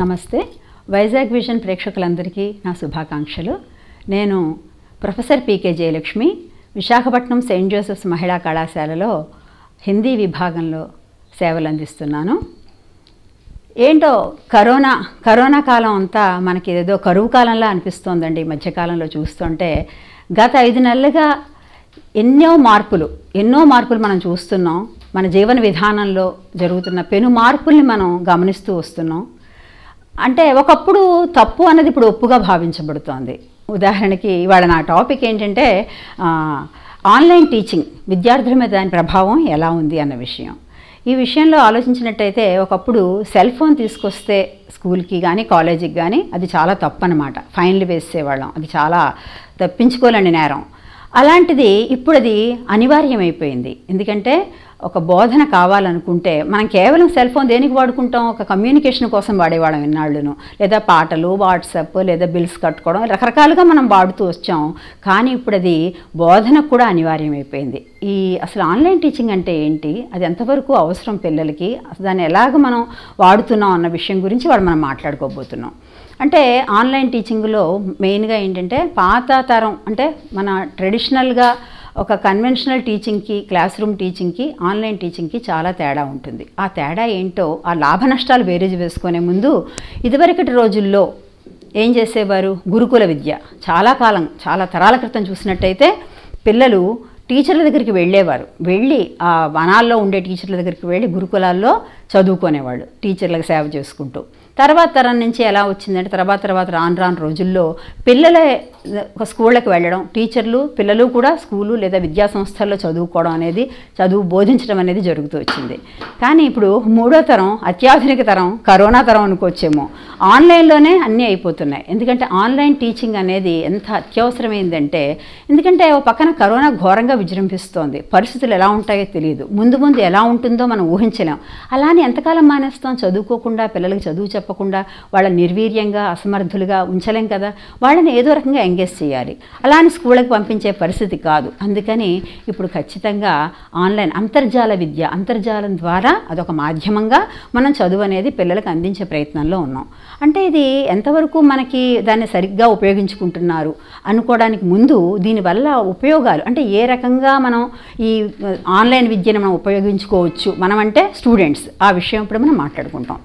నమస్తే వైజాగ్ విజన్ ప్రేక్షకులందరికీ నా శుభాకాంక్షలు నేను professor P K Jayalakshmi Visakhapatnam Saint Joseph's మహిళా కళాశాలలో హిందీ విభాగంలో సేవలు అందిస్తున్నాను ఏంటో కరోనా కరోనా కాలం అంతా మనకి ఏదో కరువు కాలంలా అనిపిస్తోందండి ఈ మధ్యకాలంలో చూస్తుంటే గత ఐదు నెలలుగా ఎన్నో మార్పులు ఎన్నో మార్పులు మనం చూస్తున్నాం మన జీవన విధానంలో జరుగుతున్న పెను మార్పుల్ని మనం గమనిస్తూ వస్తున్నాం అంటే ఒకప్పుడు తప్పు అన్నది ఇప్పుడు ఒప్పుగా భావించబడుతోంది ఉదాహరణకి ఇవాళ నా టాపిక్ ఏంటంటే ఆన్లైన్ టీచింగ్ విద్యార్థుల మీద దాని ప్రభావం ఎలా ఉంది అన్న విషయం ఈ విషయంలో ఆలోచించినట్టయితే ఒకప్పుడు సెల్ ఫోన్ తీసుకొస్తే స్కూల్కి కానీ కాలేజీకి కానీ అది చాలా తప్పు అనమాట ఫైన్లు వేసేవాళ్ళం అది చాలా తప్పించుకోలేని నేరం అలాంటిది ఇప్పుడు అది అనివార్యమైపోయింది ఎందుకంటే ఒక బోధన కావాలనుకుంటే మనం కేవలం సెల్ ఫోన్ దేనికి వాడుకుంటాం ఒక కమ్యూనికేషన్ కోసం వాడేవాళ్ళం ఎన్నాళ్ళును లేదా పాటలు వాట్సాప్ లేదా బిల్స్ కట్టుకోవడం రకరకాలుగా మనం వాడుతూ వచ్చాం కానీ ఇప్పుడు అది బోధనకు కూడా అనివార్యమైపోయింది ఈ అసలు ఆన్లైన్ టీచింగ్ అంటే ఏంటి అది ఎంతవరకు అవసరం పిల్లలకి అసలు దాన్ని ఎలాగ మనం వాడుతున్నాం అన్న విషయం గురించి వాళ్ళు మనం మాట్లాడుకోబోతున్నాం అంటే ఆన్లైన్ టీచింగ్లో మెయిన్గా ఏంటంటే పాత తరం అంటే మన ట్రెడిషనల్గా ఒక కన్వెన్షనల్ టీచింగ్కి క్లాస్ రూమ్ టీచింగ్కి ఆన్లైన్ టీచింగ్కి చాలా తేడా ఉంటుంది ఆ తేడా ఏంటో ఆ లాభ నష్టాలు బేరేజ్ వేసుకునే ముందు ఇదివరకటి రోజుల్లో ఏం చేసేవారు గురుకుల విద్య చాలా కాలం చాలా తరాల క్రితం చూసినట్టయితే పిల్లలు టీచర్ల దగ్గరికి వెళ్ళేవారు వెళ్ళి ఆ వనాల్లో ఉండే టీచర్ల దగ్గరికి వెళ్ళి గురుకులాల్లో చదువుకునేవాళ్ళు టీచర్లకు సేవ చేసుకుంటూ తర్వాత తరం నుంచి ఎలా వచ్చిందంటే తర్వాత తర్వాత రాను రాను రోజుల్లో పిల్లల స్కూళ్ళకి వెళ్ళడం టీచర్లు పిల్లలు కూడా స్కూలు లేదా విద్యా సంస్థల్లో చదువుకోవడం అనేది చదువు బోధించడం అనేది జరుగుతూ వచ్చింది కానీ ఇప్పుడు మూడో తరం అత్యాధునిక తరం కరోనా తరం అనుకోవచ్చేమో ఆన్లైన్లోనే అన్నీ అయిపోతున్నాయి ఎందుకంటే ఆన్లైన్ టీచింగ్ అనేది ఎంత అత్యవసరమైందంటే ఎందుకంటే ఓ పక్కన కరోనా ఘోరంగా విజృంభిస్తోంది పరిస్థితులు ఎలా ఉంటాయో తెలియదు ముందు ముందు ఎలా ఉంటుందో మనం ఊహించలేం అలానే ఎంతకాలం మానేస్తాం చదువుకోకుండా పిల్లలకి చదువు చెప్పకుండా వాళ్ళ నిర్వీర్యంగా అసమర్థులుగా ఉంచలేం కదా వాళ్ళని ఏదో రకంగా ఎంగేజ్ చేయాలి అలా అని స్కూళ్ళకి పంపించే పరిస్థితి కాదు అందుకని ఇప్పుడు ఖచ్చితంగా ఆన్లైన్ అంతర్జాల విద్య అంతర్జాలం ద్వారా అదొక మాధ్యమంగా మనం చదువు అనేది పిల్లలకు అందించే ప్రయత్నంలో ఉన్నాం అంటే ఇది ఎంతవరకు మనకి దాన్ని సరిగ్గా ఉపయోగించుకుంటున్నారు అనుకోవడానికి ముందు దీనివల్ల ఉపయోగాలు అంటే ఏ రకంగా మనం ఈ ఆన్లైన్ విద్యను మనం ఉపయోగించుకోవచ్చు మనం అంటే స్టూడెంట్స్ ఆ విషయం ఇప్పుడు మనం మాట్లాడుకుంటాం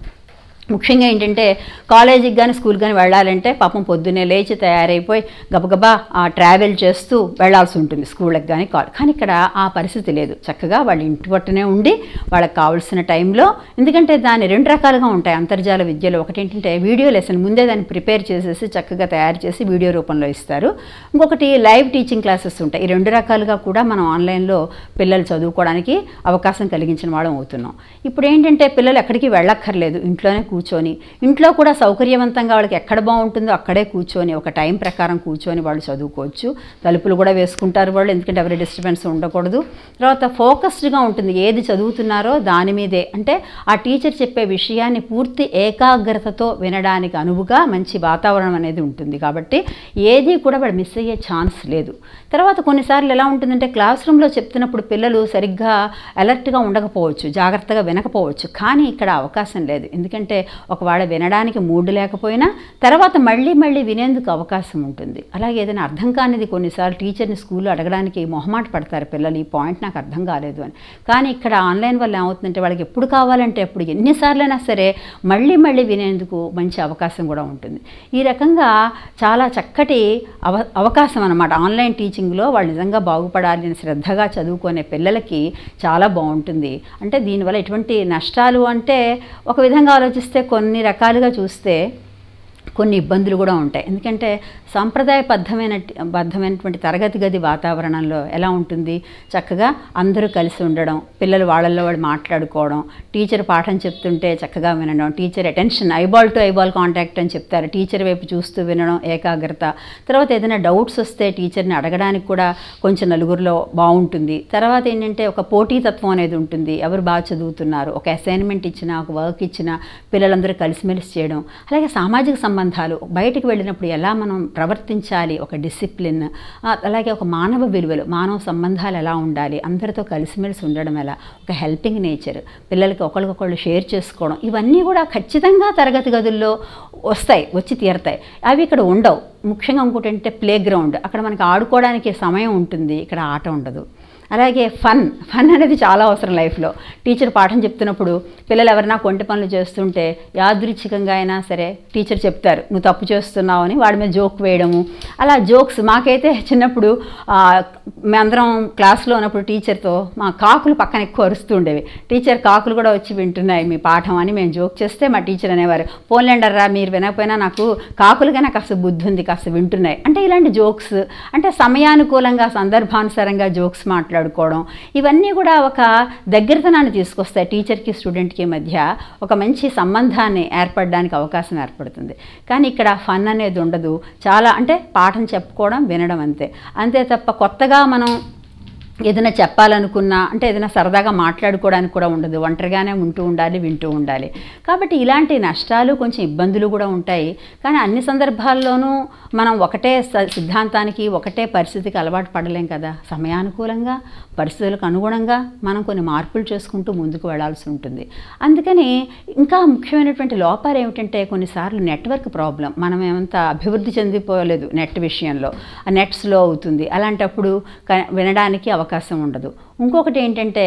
ముఖ్యంగా ఏంటంటే కాలేజీకి కానీ స్కూల్ కానీ వెళ్ళాలంటే పాపం పొద్దున్నే లేచి తయారైపోయి గబగబా ట్రావెల్ చేస్తూ వెళ్లాల్సి ఉంటుంది స్కూళ్ళకి కానీ కానీ ఇక్కడ ఆ పరిస్థితి లేదు చక్కగా వాళ్ళ ఇంటి పట్టునే ఉండి వాళ్ళకి కావాల్సిన టైంలో ఎందుకంటే దాన్ని రెండు రకాలుగా ఉంటాయి అంతర్జాల విద్యలో ఒకటి ఏంటంటే వీడియో లెసన్ ముందే దాన్ని ప్రిపేర్ చేసేసి చక్కగా తయారు చేసి వీడియో రూపంలో ఇస్తారు ఇంకొకటి లైవ్ టీచింగ్ క్లాసెస్ ఉంటాయి ఈ రెండు రకాలుగా కూడా మనం ఆన్లైన్లో పిల్లలు చదువుకోవడానికి అవకాశం కలిగించిన వాళ్ళం అవుతున్నాం ఇప్పుడు ఏంటంటే పిల్లలు ఎక్కడికి వెళ్ళక్కర్లేదు ఇంట్లోనే కూర్చొని ఇంట్లో కూడా సౌకర్యవంతంగా వాళ్ళకి ఎక్కడ బాగుంటుందో అక్కడే కూర్చొని ఒక టైం ప్రకారం కూర్చొని వాళ్ళు చదువుకోవచ్చు తలుపులు కూడా వేసుకుంటారు వాళ్ళు ఎందుకంటే ఎవరి డిస్టర్బెన్స్ ఉండకూడదు తర్వాత ఫోకస్డ్గా ఉంటుంది ఏది చదువుతున్నారో దాని మీదే అంటే ఆ టీచర్ చెప్పే విషయాన్ని పూర్తి ఏకాగ్రతతో వినడానికి అనువుగా మంచి వాతావరణం అనేది ఉంటుంది కాబట్టి ఏది కూడా వాళ్ళు మిస్ అయ్యే ఛాన్స్ లేదు తర్వాత కొన్నిసార్లు ఎలా ఉంటుందంటే క్లాస్ రూమ్లో చెప్తున్నప్పుడు పిల్లలు సరిగ్గా అలర్ట్గా ఉండకపోవచ్చు జాగ్రత్తగా వినకపోవచ్చు కానీ ఇక్కడ అవకాశం లేదు ఎందుకంటే ఒకవేళ వినడానికి మూడు లేకపోయినా తర్వాత మళ్ళీ మళ్ళీ వినేందుకు అవకాశం ఉంటుంది అలాగే ఏదైనా అర్థం కానిది కొన్నిసార్లు టీచర్ని స్కూల్లో అడగడానికి మొహమాట పడతారు పిల్లలు ఈ పాయింట్ నాకు అర్థం కాలేదు అని కానీ ఇక్కడ ఆన్లైన్ వల్ల ఏమవుతుందంటే వాళ్ళకి ఎప్పుడు కావాలంటే అప్పుడు ఎన్నిసార్లైనా సరే మళ్ళీ మళ్ళీ వినేందుకు మంచి అవకాశం కూడా ఉంటుంది ఈ రకంగా చాలా చక్కటి అవ అవకాశం అనమాట ఆన్లైన్ టీచింగ్లో వాళ్ళు నిజంగా బాగుపడాలి అని శ్రద్ధగా చదువుకునే పిల్లలకి చాలా బాగుంటుంది అంటే దీనివల్ల ఎటువంటి నష్టాలు అంటే ఒక విధంగా ఆలోచిస్తే చూస్తే కొన్ని రకాలుగా చూస్తే కొన్ని ఇబ్బందులు కూడా ఉంటాయి ఎందుకంటే సాంప్రదాయబద్ధమైన బద్ధమైనటువంటి తరగతి గది వాతావరణంలో ఎలా ఉంటుంది చక్కగా అందరూ కలిసి ఉండడం పిల్లలు వాళ్ళల్లో వాళ్ళు మాట్లాడుకోవడం టీచర్ పాఠం చెప్తుంటే చక్కగా వినడం teacher attention eyeball to eyeball contact అని చెప్తారు టీచర్ వైపు చూస్తూ వినడం ఏకాగ్రత తర్వాత ఏదైనా డౌట్స్ వస్తే టీచర్ని అడగడానికి కూడా కొంచెం నలుగురిలో బాగుంటుంది తర్వాత ఏంటంటే ఒక పోటీతత్వం అనేది ఉంటుంది ఎవరు బాగా చదువుతున్నారు ఒక అసైన్మెంట్ ఇచ్చినా ఒక వర్క్ ఇచ్చినా పిల్లలందరూ కలిసిమెలిసి చేయడం అలాగే సామాజిక సంబంధం సంబంధాలు బయటికి వెళ్ళినప్పుడు ఎలా మనం ప్రవర్తించాలి ఒక డిసిప్లిన్ అలాగే ఒక మానవ విలువలు మానవ సంబంధాలు ఎలా ఉండాలి అందరితో కలిసిమెలిసి ఉండడం ఎలా ఒక హెల్పింగ్ నేచర్ పిల్లలకి ఒకరికొకళ్ళు షేర్ చేసుకోవడం ఇవన్నీ కూడా ఖచ్చితంగా తరగతి గదుల్లో వస్తాయి వచ్చి తీరతాయి అవి ఇక్కడ ఉండవు ముఖ్యంగా ఇంకోటి అంటే ప్లే గ్రౌండ్ అక్కడ మనకి ఆడుకోవడానికి సమయం ఉంటుంది ఇక్కడ ఆట ఉండదు అలాగే ఫన్ ఫన్ అనేది చాలా అవసరం లైఫ్లో టీచర్ పాఠం చెప్తున్నప్పుడు పిల్లలు ఎవరైనా కొంటి పనులు చేస్తుంటే యాదృచ్ఛికంగా అయినా సరే టీచర్ చెప్తారు నువ్వు తప్పు చేస్తున్నావు అని వాడి మీద జోక్ వేయడము అలా జోక్స్ మాకైతే చిన్నప్పుడు మేమందరం క్లాస్లో ఉన్నప్పుడు టీచర్తో మా కాకులు పక్కన ఎక్కువ అరుస్తూ ఉండేవి టీచర్ కాకులు కూడా వచ్చి వింటున్నాయి మీ పాఠం అని మేము జోక్ చేస్తే మా టీచర్ అనేవారు పోన్లేండర్రా మీరు వినకపోయినా నాకు కాకులుగానే కాస్త బుద్ధి ఉంది కాస్త వింటున్నాయి అంటే ఇలాంటి జోక్స్ అంటే సమయానుకూలంగా సందర్భానుసారంగా జోక్స్ మాట్లాడు మాట్లాడుకోవడం ఇవన్నీ కూడా ఒక దగ్గరతనాన్ని తీసుకొస్తాయి టీచర్కి స్టూడెంట్కి మధ్య ఒక మంచి సంబంధాన్ని ఏర్పడడానికి అవకాశం ఏర్పడుతుంది కానీ ఇక్కడ ఫన్ అనేది ఉండదు చాలా అంటే పాఠం చెప్పుకోవడం వినడం అంతే అంతే తప్ప కొత్తగా మనం ఏదైనా చెప్పాలనుకున్నా అంటే ఏదైనా సరదాగా మాట్లాడుకోవడానికి కూడా ఉండదు ఒంటరిగానే ఉంటూ ఉండాలి వింటూ ఉండాలి కాబట్టి ఇలాంటి నష్టాలు కొంచెం ఇబ్బందులు కూడా ఉంటాయి కానీ అన్ని సందర్భాల్లోనూ మనం ఒకటే సిద్ధాంతానికి ఒకటే పరిస్థితికి అలవాటు పడలేం కదా సమయానుకూలంగా పరిస్థితులకు అనుగుణంగా మనం కొన్ని మార్పులు చేసుకుంటూ ముందుకు వెళ్లాల్సి ఉంటుంది అందుకని ఇంకా ముఖ్యమైనటువంటి లోపాలు ఏమిటంటే కొన్నిసార్లు నెట్వర్క్ ప్రాబ్లం మనం ఏమంత అభివృద్ధి చెందిపోలేదు నెట్ విషయంలో నెట్ స్లో అవుతుంది అలాంటప్పుడు వినడానికి అవకాశం అవకాశం ఉండదు ఇంకొకటి ఏంటంటే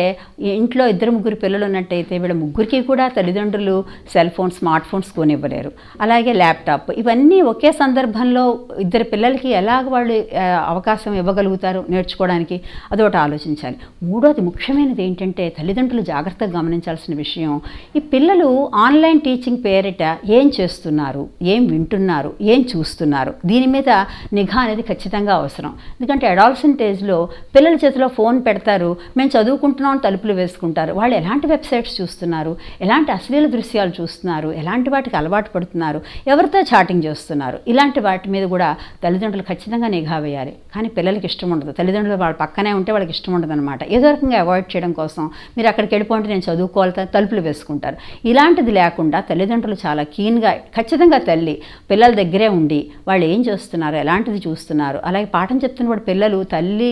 ఇంట్లో ఇద్దరు ముగ్గురు పిల్లలు ఉన్నట్టయితే వీళ్ళ ముగ్గురికి కూడా తల్లిదండ్రులు సెల్ ఫోన్ స్మార్ట్ ఫోన్స్ కొనివ్వలేరు అలాగే ల్యాప్టాప్ ఇవన్నీ ఒకే సందర్భంలో ఇద్దరు పిల్లలకి ఎలాగ వాళ్ళు అవకాశం ఇవ్వగలుగుతారు నేర్చుకోవడానికి అదొకటి ఆలోచించాలి మూడోది ముఖ్యమైనది ఏంటంటే తల్లిదండ్రులు జాగ్రత్తగా గమనించాల్సిన విషయం ఈ పిల్లలు ఆన్లైన్ టీచింగ్ పేరిట ఏం చేస్తున్నారు ఏం వింటున్నారు ఏం చూస్తున్నారు దీని మీద నిఘా అనేది ఖచ్చితంగా అవసరం ఎందుకంటే అడాల్సెంట్ ఏజ్లో పిల్లల చేతిలో ఫోన్ పెడతారు మేము చదువుకుంటున్నాం తలుపులు వేసుకుంటారు వాళ్ళు ఎలాంటి వెబ్సైట్స్ చూస్తున్నారు ఎలాంటి అశ్లీల దృశ్యాలు చూస్తున్నారు ఎలాంటి వాటికి అలవాటు పడుతున్నారు ఎవరితో చాటింగ్ చేస్తున్నారు ఇలాంటి వాటి మీద కూడా తల్లిదండ్రులు ఖచ్చితంగా నిఘా వేయాలి కానీ పిల్లలకి ఇష్టం ఉండదు తల్లిదండ్రులు వాళ్ళ పక్కనే ఉంటే వాళ్ళకి ఇష్టం ఉండదు అనమాట ఏదో రకంగా అవాయిడ్ చేయడం కోసం మీరు అక్కడికి వెళ్ళిపోంటే నేను చదువుకోవాలి తలుపులు వేసుకుంటారు ఇలాంటిది లేకుండా తల్లిదండ్రులు చాలా కీన్గా ఖచ్చితంగా తల్లి పిల్లల దగ్గరే ఉండి వాళ్ళు ఏం చేస్తున్నారు ఎలాంటిది చూస్తున్నారు అలాగే పాఠం చెప్తున్నప్పుడు పిల్లలు తల్లి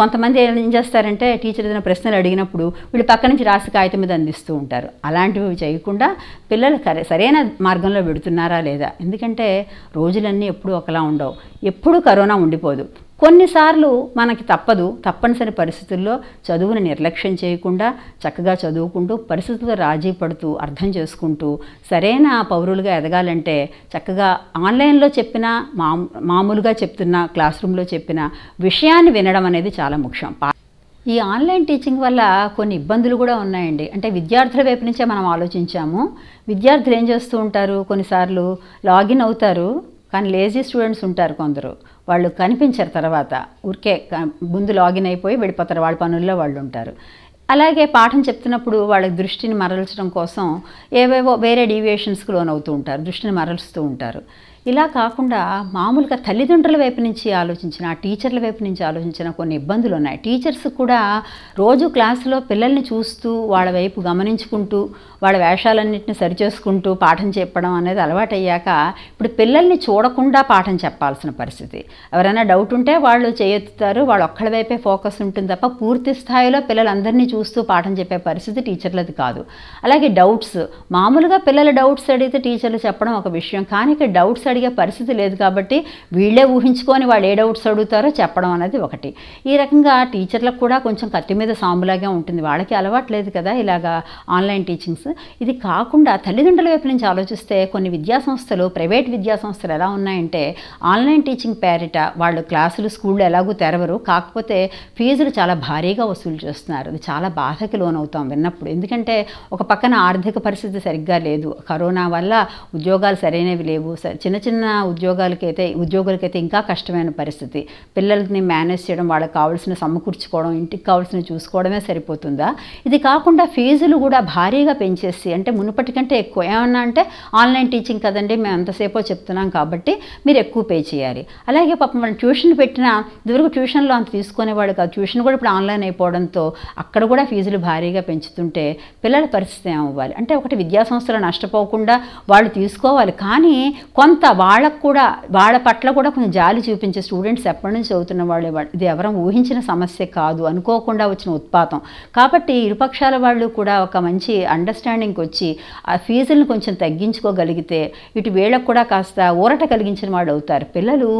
కొంతమంది ఏం చేస్తారంటే ఏంటంటే టీచర్ ఏదైనా ప్రశ్నలు అడిగినప్పుడు వీళ్ళు పక్క నుంచి రాసి కాగితం మీద అందిస్తూ ఉంటారు అలాంటివి చేయకుండా పిల్లలు సరైన మార్గంలో పెడుతున్నారా లేదా ఎందుకంటే రోజులన్నీ ఎప్పుడూ ఒకలా ఉండవు ఎప్పుడూ కరోనా ఉండిపోదు కొన్నిసార్లు మనకి తప్పదు తప్పనిసరి పరిస్థితుల్లో చదువుని నిర్లక్ష్యం చేయకుండా చక్కగా చదువుకుంటూ పరిస్థితులతో రాజీ పడుతూ అర్థం చేసుకుంటూ సరైన పౌరులుగా ఎదగాలంటే చక్కగా ఆన్లైన్లో చెప్పిన మామూలుగా చెప్తున్న క్లాస్ రూమ్లో చెప్పిన విషయాన్ని వినడం అనేది చాలా ముఖ్యం ఈ ఆన్లైన్ టీచింగ్ వల్ల కొన్ని ఇబ్బందులు కూడా ఉన్నాయండి అంటే విద్యార్థుల వైపు నుంచే మనం ఆలోచించాము విద్యార్థులు ఏం చేస్తూ ఉంటారు కొన్నిసార్లు లాగిన్ అవుతారు కానీ లేజీ స్టూడెంట్స్ ఉంటారు కొందరు వాళ్ళు కనిపించారు తర్వాత ఊరికే ముందు లాగిన్ అయిపోయి వెళ్ళిపోతారు వాళ్ళ పనుల్లో వాళ్ళు ఉంటారు అలాగే పాఠం చెప్తున్నప్పుడు వాళ్ళ దృష్టిని మరల్చడం కోసం ఏవేవో వేరే డీవియేషన్స్కి లోనవుతూ ఉంటారు దృష్టిని మరల్స్తూ ఉంటారు ఇలా కాకుండా మామూలుగా తల్లిదండ్రుల వైపు నుంచి ఆలోచించిన టీచర్ల వైపు నుంచి ఆలోచించిన కొన్ని ఇబ్బందులు ఉన్నాయి టీచర్స్ కూడా రోజు క్లాసులో పిల్లల్ని చూస్తూ వాళ్ళ వైపు గమనించుకుంటూ వాళ్ళ వేషాలన్నింటిని సరిచేసుకుంటూ పాఠం చెప్పడం అనేది అలవాటయ్యాక ఇప్పుడు పిల్లల్ని చూడకుండా పాఠం చెప్పాల్సిన పరిస్థితి ఎవరైనా డౌట్ ఉంటే వాళ్ళు చేయెత్తుతారు వాళ్ళు ఒక్కడి వైపే ఫోకస్ ఉంటుంది తప్ప పూర్తి స్థాయిలో పిల్లలందరినీ చూస్తూ పాఠం చెప్పే పరిస్థితి టీచర్లది కాదు అలాగే డౌట్స్ మామూలుగా పిల్లల డౌట్స్ అడిగితే టీచర్లు చెప్పడం ఒక విషయం కానీ డౌట్స్ అడిగే పరిస్థితి లేదు కాబట్టి వీళ్ళే ఊహించుకొని వాళ్ళు ఏ డౌట్స్ అడుగుతారో చెప్పడం అనేది ఒకటి ఈ రకంగా టీచర్లకు కూడా కొంచెం కత్తి మీద సాంబులాగే ఉంటుంది వాళ్ళకి లేదు కదా ఇలాగా ఆన్లైన్ టీచింగ్స్ ఇది కాకుండా తల్లిదండ్రుల వైపు నుంచి ఆలోచిస్తే కొన్ని విద్యాసంస్థలు ప్రైవేట్ విద్యాసంస్థలు ఎలా ఉన్నాయంటే ఆన్లైన్ టీచింగ్ పేరిట వాళ్ళు క్లాసులు స్కూళ్ళు ఎలాగూ తెరవరు కాకపోతే ఫీజులు చాలా భారీగా వసూలు చేస్తున్నారు అది చాలా బాధకి లోనవుతాం విన్నప్పుడు ఎందుకంటే ఒక పక్కన ఆర్థిక పరిస్థితి సరిగ్గా లేదు కరోనా వల్ల ఉద్యోగాలు సరైనవి లేవు చిన్న చిన్న ఉద్యోగాలకైతే ఉద్యోగులకైతే ఇంకా కష్టమైన పరిస్థితి పిల్లలని మేనేజ్ చేయడం వాళ్ళకి కావాల్సిన సమకూర్చుకోవడం ఇంటికి కావాల్సిన చూసుకోవడమే సరిపోతుందా ఇది కాకుండా ఫీజులు కూడా భారీగా పెంచేసి అంటే మునుపటి కంటే ఎక్కువ ఏమన్నా అంటే ఆన్లైన్ టీచింగ్ కదండి మేము ఎంతసేపు చెప్తున్నాం కాబట్టి మీరు ఎక్కువ పే చేయాలి అలాగే పాపం మనం ట్యూషన్ పెట్టినా ఇదివరకు ట్యూషన్లో అంత తీసుకునేవాడు కాదు ట్యూషన్ కూడా ఇప్పుడు ఆన్లైన్ అయిపోవడంతో అక్కడ కూడా ఫీజులు భారీగా పెంచుతుంటే పిల్లల పరిస్థితి ఏమవ్వాలి అంటే ఒకటి విద్యా సంస్థలు నష్టపోకుండా వాళ్ళు తీసుకోవాలి కానీ కొంత వాళ్ళకు కూడా వాళ్ళ పట్ల కూడా కొంచెం జాలి చూపించే స్టూడెంట్స్ ఎప్పటి నుంచి చదువుతున్న వాళ్ళే ఇది ఎవరం ఊహించిన సమస్య కాదు అనుకోకుండా వచ్చిన ఉత్పాతం కాబట్టి ఇరుపక్షాల వాళ్ళు కూడా ఒక మంచి అండర్స్టాండింగ్కి వచ్చి ఆ ఫీజులను కొంచెం తగ్గించుకోగలిగితే ఇటు వీళ్ళకు కూడా కాస్త ఊరట కలిగించిన వాళ్ళు అవుతారు పిల్లలు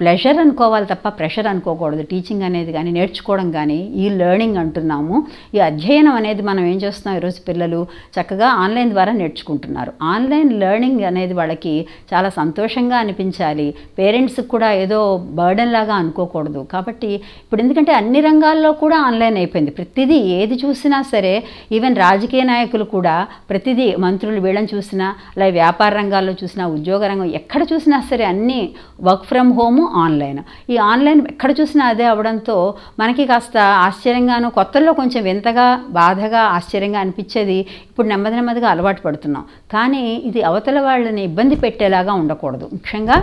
ప్లెషర్ అనుకోవాలి తప్ప ప్రెషర్ అనుకోకూడదు టీచింగ్ అనేది కానీ నేర్చుకోవడం కానీ ఈ లెర్నింగ్ అంటున్నాము ఈ అధ్యయనం అనేది మనం ఏం చేస్తున్నాం ఈరోజు పిల్లలు చక్కగా ఆన్లైన్ ద్వారా నేర్చుకుంటున్నారు ఆన్లైన్ లెర్నింగ్ అనేది వాళ్ళకి చాలా సంతోషంగా అనిపించాలి పేరెంట్స్కి కూడా ఏదో బర్డెన్ లాగా అనుకోకూడదు కాబట్టి ఇప్పుడు ఎందుకంటే అన్ని రంగాల్లో కూడా ఆన్లైన్ అయిపోయింది ప్రతిదీ ఏది చూసినా సరే ఈవెన్ రాజకీయ నాయకులు కూడా ప్రతిదీ మంత్రులు వీళ్ళని చూసినా లేదా వ్యాపార రంగాల్లో చూసినా ఉద్యోగ రంగం ఎక్కడ చూసినా సరే అన్నీ వర్క్ ఫ్రమ్ హోము ఏమో ఆన్లైన్ ఈ ఆన్లైన్ ఎక్కడ చూసినా అదే అవడంతో మనకి కాస్త ఆశ్చర్యంగాను కొత్తలో కొంచెం వింతగా బాధగా ఆశ్చర్యంగా అనిపించేది ఇప్పుడు నెమ్మది నెమ్మదిగా అలవాటు పడుతున్నాం కానీ ఇది అవతల వాళ్ళని ఇబ్బంది పెట్టేలాగా ఉండకూడదు ముఖ్యంగా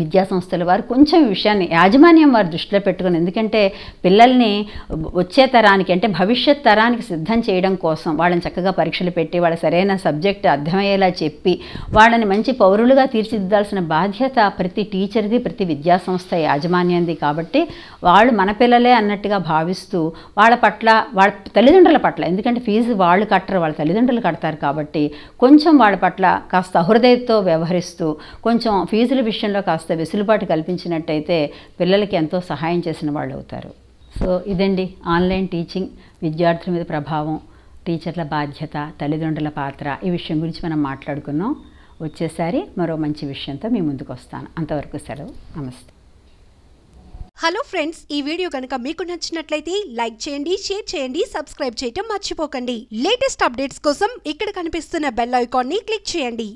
విద్యాసంస్థల వారు కొంచెం విషయాన్ని యాజమాన్యం వారు దృష్టిలో పెట్టుకుని ఎందుకంటే పిల్లల్ని వచ్చే తరానికి అంటే భవిష్యత్ తరానికి సిద్ధం చేయడం కోసం వాళ్ళని చక్కగా పరీక్షలు పెట్టి వాళ్ళ సరైన సబ్జెక్ట్ అర్థమయ్యేలా చెప్పి వాళ్ళని మంచి పౌరులుగా తీర్చిదిద్దాల్సిన బాధ్యత ప్రతి టీచర్ది ప్రతి విద్యాసంస్థ యాజమాన్యంది కాబట్టి వాళ్ళు మన పిల్లలే అన్నట్టుగా భావిస్తూ వాళ్ళ పట్ల వాళ్ళ తల్లిదండ్రుల పట్ల ఎందుకంటే ఫీజు వాళ్ళు కట్టరు వాళ్ళ తల్లిదండ్రులు కడతారు కాబట్టి కొంచెం వాళ్ళ పట్ల కాస్త అహృదయతో వ్యవహరిస్తూ కొంచెం ఫీజుల విషయంలో కాస్త కాస్త వెసులుబాటు కల్పించినట్టయితే పిల్లలకి ఎంతో సహాయం చేసిన వాళ్ళు అవుతారు సో ఇదండి ఆన్లైన్ టీచింగ్ విద్యార్థుల మీద ప్రభావం టీచర్ల బాధ్యత తల్లిదండ్రుల పాత్ర ఈ విషయం గురించి మనం మాట్లాడుకున్నాం వచ్చేసారి మరో మంచి విషయంతో మీ ముందుకు వస్తాను అంతవరకు సెలవు నమస్తే హలో ఫ్రెండ్స్ ఈ వీడియో కనుక మీకు నచ్చినట్లయితే లైక్ చేయండి షేర్ చేయండి సబ్స్క్రైబ్ చేయటం మర్చిపోకండి లేటెస్ట్ అప్డేట్స్ కోసం ఇక్కడ కనిపిస్తున్న బెల్ ని క్లిక్ చేయండి